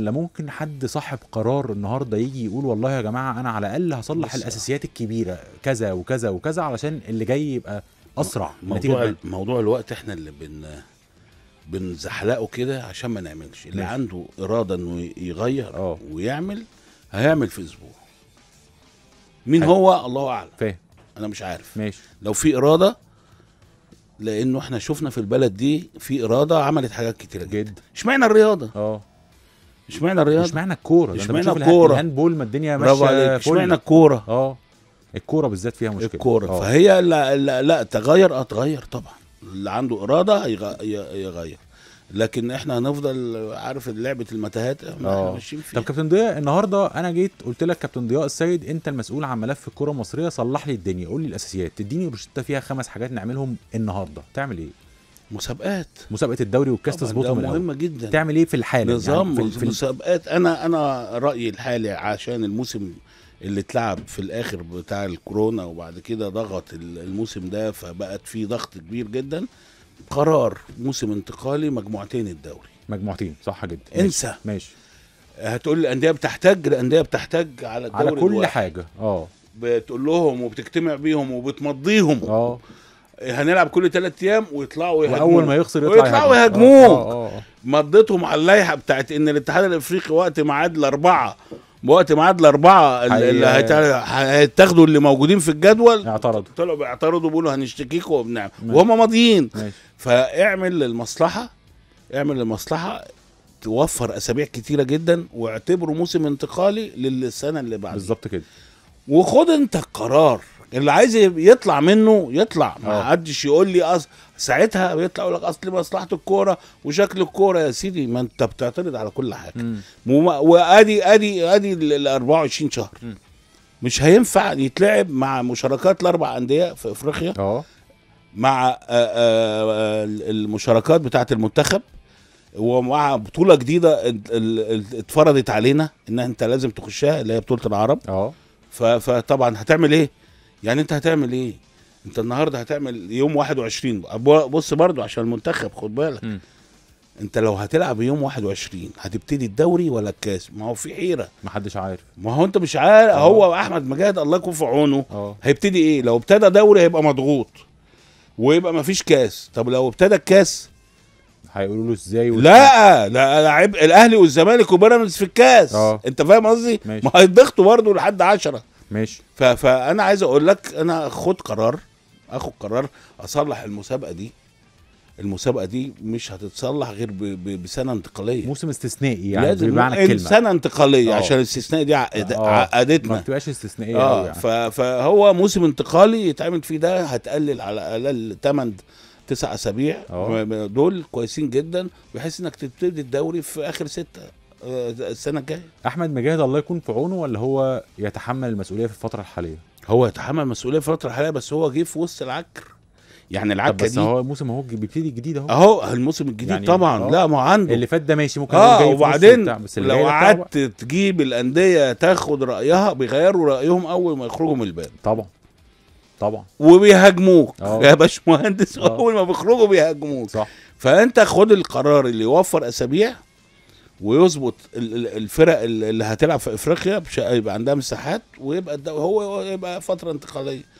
لا ممكن حد صاحب قرار النهارده يجي يقول والله يا جماعه انا على الاقل هصلح الاساسيات الكبيره كذا وكذا وكذا علشان اللي جاي يبقى اسرع موضوع موضوع الوقت احنا اللي بن بنزحلقه كده عشان ما نعملش اللي ماشي. عنده اراده انه يغير أوه. ويعمل هيعمل في اسبوع مين حاجة. هو الله اعلم فاهم انا مش عارف ماشي لو في اراده لانه احنا شفنا في البلد دي في اراده عملت حاجات كتيره جدا اشمعنى الرياضه اه اشمعنى الرياضه اشمعنى الكوره اشمعنى الكوره الهاند بول ما الدنيا ماشيه اشمعنى الكوره اه الكوره بالذات فيها مشكله الكوره أوه. فهي لا, لا لا تغير اتغير اه، طبعا اللي عنده اراده يغير لكن احنا هنفضل عارف لعبه المتاهات احنا اه. ماشيين فيها طب كابتن ضياء النهارده انا جيت قلت لك كابتن ضياء السيد انت المسؤول عن ملف الكره المصريه صلح لي الدنيا قول لي الاساسيات تديني روشته فيها خمس حاجات نعملهم النهارده تعمل ايه مسابقات مسابقه الدوري والكاس تظبطهم الاول مهمه جدا تعمل ايه في الحاله يعني؟ نظام يعني في, في انا انا رايي الحالي عشان الموسم اللي اتلعب في الاخر بتاع الكورونا وبعد كده ضغط الموسم ده فبقت فيه ضغط كبير جدا قرار موسم انتقالي مجموعتين الدوري مجموعتين صح جدا انسى ماشي هتقول الانديه بتحتاج الانديه بتحتاج على الدوري على كل الواحد. حاجه اه بتقول لهم وبتجتمع بيهم وبتمضيهم اه هنلعب كل ثلاث ايام ويطلعوا يهاجموه اول ما يخسر يطلع ويطلعوا يهاجموه آه، آه، آه. مضيتهم على اللائحه بتاعت ان الاتحاد الافريقي وقت ميعاد الاربعه وقت ميعاد الاربعه اللي هيتاخدوا اللي موجودين في الجدول اعترضوا طلعوا بيعترضوا بيقولوا هنشتكيكوا وبنعمل وهم ماضيين فاعمل للمصلحه اعمل للمصلحه توفر اسابيع كتيره جدا واعتبره موسم انتقالي للسنه اللي بعد بالظبط كده وخد انت القرار اللي عايز يطلع منه يطلع ما آه. حدش يقول لي أص... ساعتها بيطلع يقول لك اصل مصلحه الكوره وشكل الكوره يا سيدي ما انت بتعترض على كل حاجه مم. وادي ادي ادي ال 24 شهر مم. مش هينفع يتلعب مع مشاركات الاربع انديه في افريقيا اه مع آآ آه، آآ آه، المشاركات بتاعه المنتخب ومع بطوله جديده اتفرضت علينا ان انت لازم تخشها اللي هي بطوله العرب اه فطبعا هتعمل ايه؟ يعني انت هتعمل ايه انت النهارده هتعمل يوم 21 بص برضو عشان المنتخب خد بالك م. انت لو هتلعب يوم 21 هتبتدي الدوري ولا الكاس ما هو في حيره ما حدش عارف ما هو انت مش عارف أوه. هو احمد مجاهد الله يكون في عونه هيبتدي ايه لو ابتدى دوري هيبقى مضغوط ويبقى ما فيش كاس طب لو ابتدى الكاس هيقولوا له ازاي لا لا لعيب الاهلي والزمالك وبيراميدز في الكاس أوه. انت فاهم قصدي ما هيضغطوا برضه لحد 10 ماشي فانا عايز اقول لك انا خد قرار اخد قرار اصلح المسابقه دي المسابقه دي مش هتتصلح غير ب... ب... بسنه انتقاليه موسم استثنائي يعني لازم بمعنى الكلمه سنه انتقاليه أوه. عشان الاستثناء دي عقد... آه. عقدتنا ما تبقاش استثنائيه اه يعني. ف... فهو موسم انتقالي يتعمل فيه ده هتقلل على الاقل 8 تسع اسابيع آه. دول كويسين جدا بحيث انك تبتدي الدوري في اخر سته السنه الجايه احمد مجاهد الله يكون في عونه ولا هو يتحمل المسؤوليه في الفتره الحاليه هو يتحمل المسؤوليه في الفتره الحاليه بس هو جه في وسط العكر يعني العكه بس دي هو الموسم اهو بيبتدي جديد اهو اهو الموسم الجديد يعني طبعا أوه. لا ما هو عنده اللي فات ده ماشي ممكن اه جاي وبعدين بس لو قعدت تجيب الانديه تاخد رايها بيغيروا رايهم اول ما يخرجوا من الباب طبعا طبعا وبيهاجموك آه. يا باشمهندس آه. اول ما بيخرجوا بيهاجموك صح فانت خد القرار اللي يوفر اسابيع ويظبط الفرق اللي هتلعب في افريقيا يبقى عندها مساحات ويبقى هو يبقى فتره انتقاليه